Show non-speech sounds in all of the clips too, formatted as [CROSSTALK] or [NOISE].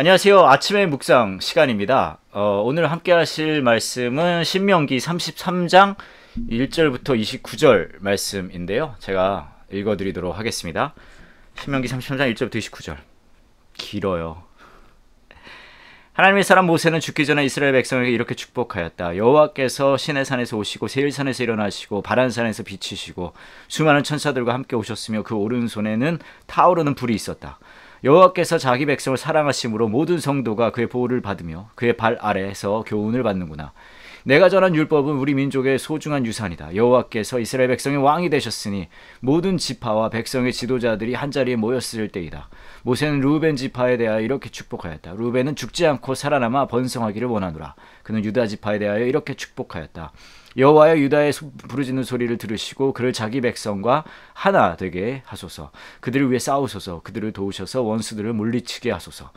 안녕하세요. 아침의 묵상 시간입니다. 어, 오늘 함께 하실 말씀은 신명기 33장 1절부터 29절 말씀인데요. 제가 읽어드리도록 하겠습니다. 신명기 33장 1절부터 29절. 길어요. 하나님의 사람 모세는 죽기 전에 이스라엘 백성에게 이렇게 축복하였다. 여호와께서 시내 산에서 오시고 세일 산에서 일어나시고 바란 산에서 비치시고 수많은 천사들과 함께 오셨으며 그 오른손에는 타오르는 불이 있었다. 여호와께서 자기 백성을 사랑하심으로 모든 성도가 그의 보호를 받으며 그의 발 아래에서 교훈을 받는구나. 내가 전한 율법은 우리 민족의 소중한 유산이다. 여호와께서 이스라엘 백성의 왕이 되셨으니 모든 지파와 백성의 지도자들이 한자리에 모였을 때이다. 모세는 루벤 지파에 대하여 이렇게 축복하였다. 루벤은 죽지 않고 살아남아 번성하기를 원하노라. 그는 유다 지파에 대하여 이렇게 축복하였다. 여호와여 유다의 부르짖는 소리를 들으시고 그를 자기 백성과 하나 되게 하소서. 그들을 위해 싸우소서. 그들을 도우셔서 원수들을 물리치게 하소서.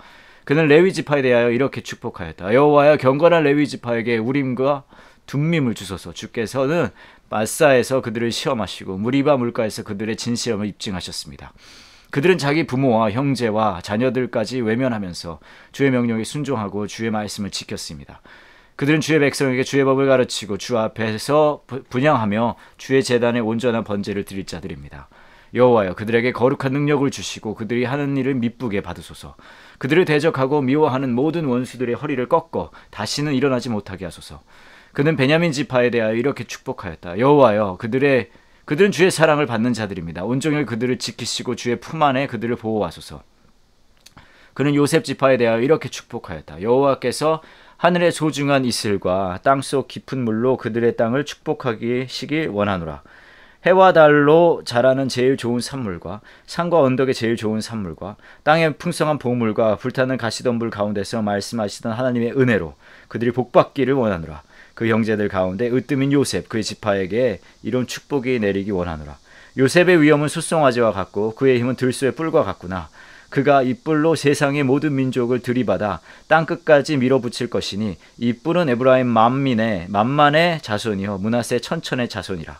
그는 레위 지파에 대하여 이렇게 축복하였다. 여호와여 경건한 레위 지파에게 우림과 둠밈을 주소서. 주께서는 마사에서 그들을 시험하시고 무리바 물가에서 그들의 진실함을 입증하셨습니다. 그들은 자기 부모와 형제와 자녀들까지 외면하면서 주의 명령에 순종하고 주의 말씀을 지켰습니다. 그들은 주의 백성에게 주의 법을 가르치고 주 앞에서 분양하며 주의 재단에 온전한 번제를 드릴 자들입니다. 여호와여 그들에게 거룩한 능력을 주시고 그들이 하는 일을 미쁘게 받으소서. 그들을 대적하고 미워하는 모든 원수들의 허리를 꺾어 다시는 일어나지 못하게 하소서. 그는 베냐민 지파에 대하여 이렇게 축복하였다. 여호와여 그들의 그들은 주의 사랑을 받는 자들입니다. 온종일 그들을 지키시고 주의 품 안에 그들을 보호하소서. 그는 요셉 지파에 대하여 이렇게 축복하였다. 여호와께서 하늘의 소중한 이슬과 땅속 깊은 물로 그들의 땅을 축복하기 시길 원하노라. 해와 달로 자라는 제일 좋은 산물과 산과 언덕의 제일 좋은 산물과 땅의 풍성한 보물과 불타는 가시덤불 가운데서 말씀하시던 하나님의 은혜로 그들이 복받기를 원하노라. 그 형제들 가운데 으뜸인 요셉 그의 지파에게 이런 축복이 내리기 원하노라. 요셉의 위험은 수송화제와 같고 그의 힘은 들소의 뿔과 같구나. 그가 이 뿔로 세상의 모든 민족을 들이받아 땅 끝까지 밀어붙일 것이니 이 뿔은 에브라임 만민의 만만의 자손이요 문하세 천천의 자손이라.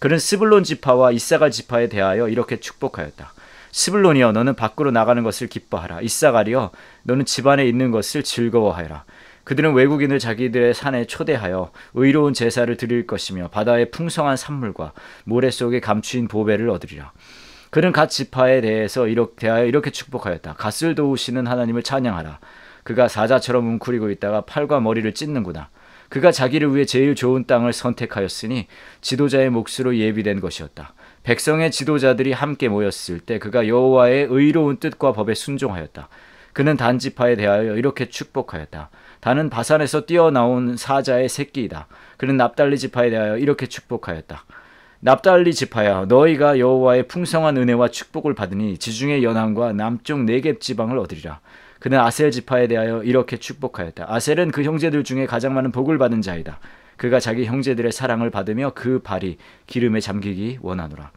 그는 스불론 지파와 이사갈 지파에 대하여 이렇게 축복하였다. 스불론이여 너는 밖으로 나가는 것을 기뻐하라. 이사갈이여 너는 집안에 있는 것을 즐거워하라. 그들은 외국인을 자기들의 산에 초대하여 의로운 제사를 드릴 것이며 바다의 풍성한 산물과 모래 속에 감추인 보배를 얻으리라. 그는 갓 지파에 대해서 이렇게 대하여 이렇게 축복하였다. 갓을 도우시는 하나님을 찬양하라. 그가 사자처럼 웅크리고 있다가 팔과 머리를 찢는구나. 그가 자기를 위해 제일 좋은 땅을 선택하였으니 지도자의 몫으로 예비된 것이었다. 백성의 지도자들이 함께 모였을 때 그가 여호와의 의로운 뜻과 법에 순종하였다. 그는 단지파에 대하여 이렇게 축복하였다. 단은 바산에서 뛰어나온 사자의 새끼이다. 그는 납달리 지파에 대하여 이렇게 축복하였다. 납달리 지파야 너희가 여호와의 풍성한 은혜와 축복을 받으니 지중해 연안과 남쪽 네겝 지방을 얻으리라. 그는 아셀 지파에 대하여 이렇게 축복하였다. 아셀은 그 형제들 중에 가장 많은 복을 받은 자이다. 그가 자기 형제들의 사랑을 받으며 그 발이 기름에 잠기기 원하노라.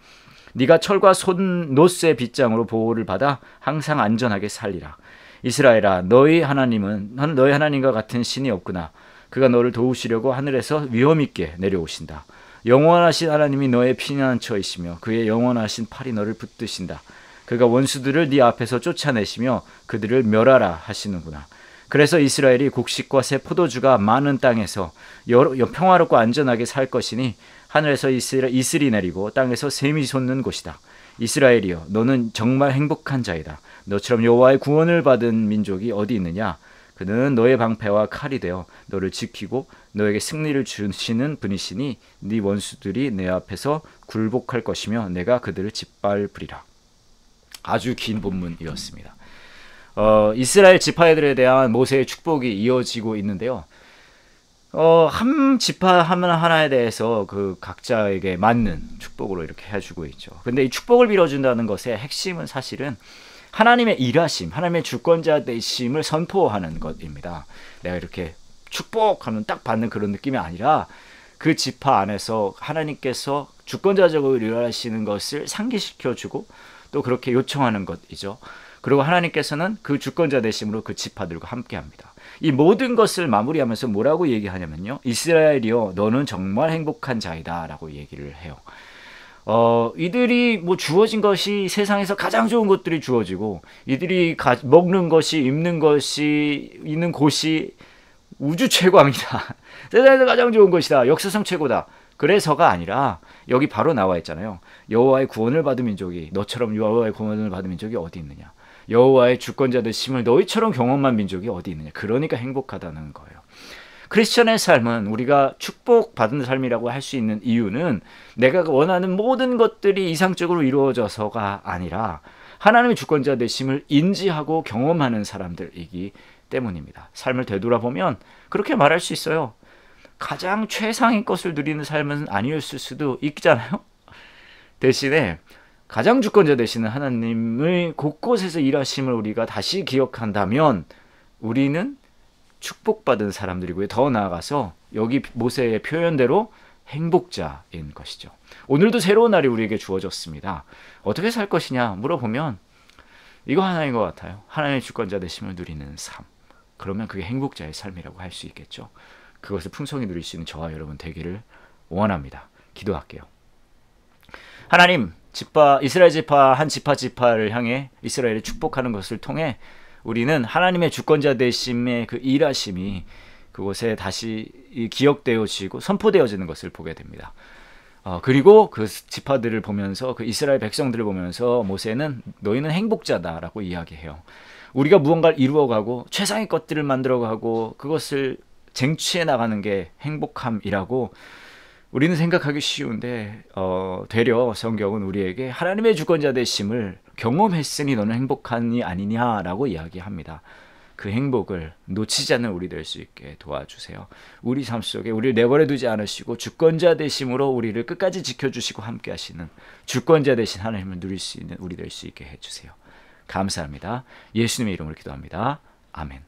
네가 철과 손 노스의 빗장으로 보호를 받아 항상 안전하게 살리라. 이스라엘아 너희 하나님은 너희 하나님과 같은 신이 없구나. 그가 너를 도우시려고 하늘에서 위험 있게 내려오신다. 영원하신 하나님이 너의 피난처이시며 그의 영원하신 팔이 너를 붙드신다. 그가 원수들을 네 앞에서 쫓아내시며 그들을 멸하라 하시는구나. 그래서 이스라엘이 곡식과 새 포도주가 많은 땅에서 평화롭고 안전하게 살 것이니 하늘에서 이슬이 내리고 땅에서 샘이 솟는 곳이다. 이스라엘이여 너는 정말 행복한 자이다. 너처럼 여호와의 구원을 받은 민족이 어디 있느냐? 그는 너의 방패와 칼이 되어 너를 지키고 너에게 승리를 주시는 분이시니 네 원수들이 내 앞에서 굴복할 것이며 내가 그들을 짓밟으리라. 아주 긴 본문이었습니다. 어, 이스라엘 지파들에 대한 모세의 축복이 이어지고 있는데요. 어, 한 지파 하나하나에 대해서 그 각자에게 맞는 축복으로 이렇게 해주고 있죠. 근데 이 축복을 빌어준다는 것의 핵심은 사실은 하나님의 일하심, 하나님의 주권자 되심을 선포하는 것입니다. 내가 이렇게 축복하면 딱 받는 그런 느낌이 아니라 그 지파 안에서 하나님께서 주권자적으로 일하시는 것을 상기시켜주고 또 그렇게 요청하는 것이죠. 그리고 하나님께서는 그 주권자 되심으로 그 지파들과 함께합니다. 이 모든 것을 마무리하면서 뭐라고 얘기하냐면요. 이스라엘이여 너는 정말 행복한 자이다 라고 얘기를 해요. 어, 이들이 뭐 주어진 것이 세상에서 가장 좋은 것들이 주어지고 이들이 가, 먹는 것이 입는 것이 있는 곳이 우주 최고입니다. [LAUGHS] 세상에서 가장 좋은 것이다. 역사상 최고다. 그래서가 아니라 여기 바로 나와 있잖아요. 여호와의 구원을 받은 민족이 너처럼 여호와의 구원을 받은 민족이 어디 있느냐? 여호와의 주권자 되심을 너희처럼 경험한 민족이 어디 있느냐? 그러니까 행복하다는 거예요. 크리스천의 삶은 우리가 축복받은 삶이라고 할 수 있는 이유는 내가 원하는 모든 것들이 이상적으로 이루어져서가 아니라 하나님의 주권자 되심을 인지하고 경험하는 사람들이기 때문입니다. 삶을 되돌아보면 그렇게 말할 수 있어요. 가장 최상의 것을 누리는 삶은 아니었을 수도 있잖아요. [LAUGHS] 대신에 가장 주권자 되시는 하나님의 곳곳에서 일하심을 우리가 다시 기억한다면 우리는 축복받은 사람들이고요. 더 나아가서 여기 모세의 표현대로 행복자인 것이죠. 오늘도 새로운 날이 우리에게 주어졌습니다. 어떻게 살 것이냐 물어보면 이거 하나인 것 같아요. 하나님의 주권자 되심을 누리는 삶. 그러면 그게 행복자의 삶이라고 할 수 있겠죠. 그것을 풍성히 누릴 수 있는 저와 여러분 되기를 원합니다. 기도할게요. 하나님, 지파 이스라엘 지파 한 지파 지파를 향해 이스라엘을 축복하는 것을 통해 우리는 하나님의 주권자 되심의 그 일하심이 그곳에 다시 기억되어지고 선포되어지는 것을 보게 됩니다. 어, 그리고 그 지파들을 보면서 그 이스라엘 백성들을 보면서 모세는 너희는 행복자다라고 이야기해요. 우리가 무언가를 이루어가고 최상의 것들을 만들어가고 그것을 쟁취해 나가는 게 행복함이라고 우리는 생각하기 쉬운데 어, 되려 성경은 우리에게 하나님의 주권자 되심을 경험했으니 너는 행복하니 아니냐라고 이야기합니다. 그 행복을 놓치지 않는 우리 될 수 있게 도와주세요. 우리 삶 속에 우리를 내버려 두지 않으시고 주권자 되심으로 우리를 끝까지 지켜주시고 함께 하시는 주권자 되신 하나님을 누릴 수 있는 우리 될 수 있게 해주세요. 감사합니다. 예수님의 이름으로 기도합니다. 아멘.